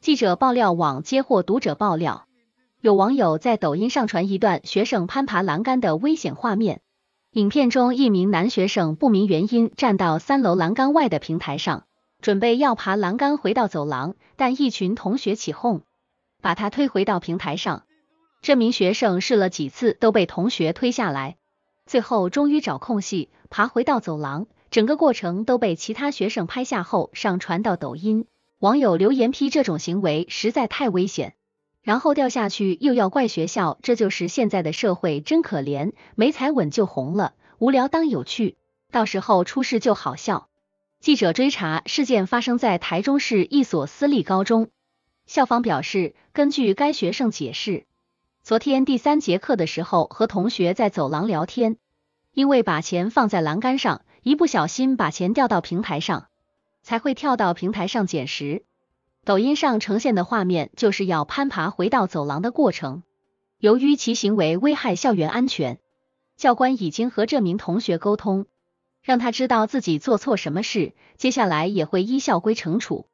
记者爆料网接获读者爆料，有网友在抖音上传一段学生攀爬栏杆的危险画面。影片中，一名男学生不明原因站到三楼栏杆外的平台上，准备要爬栏杆回到走廊，但一群同学起哄，把他推回到平台上。这名学生试了几次都被同学推下来，最后终于找空隙爬回到走廊。整个过程都被其他学生拍下后上传到抖音。网友留言批这种行为实在太危险，然后掉下去又要怪学校，这就是现在的社会，真可怜。没踩稳就红了，无聊当有趣，到时候出事就好笑。记者追查，事件发生在台中市一所私立高中。校方表示，根据该学生解释，昨天第三节课的时候和同学在走廊聊天，因为把钱放在栏杆上，一不小心把钱掉到平台上。才会跳到平台上捡食。抖音上呈现的画面，就是要攀爬回到走廊的过程。由于其行为危害校园安全，教官已经和这名同学沟通，让他知道自己做错什么事，接下来也会依校规惩处。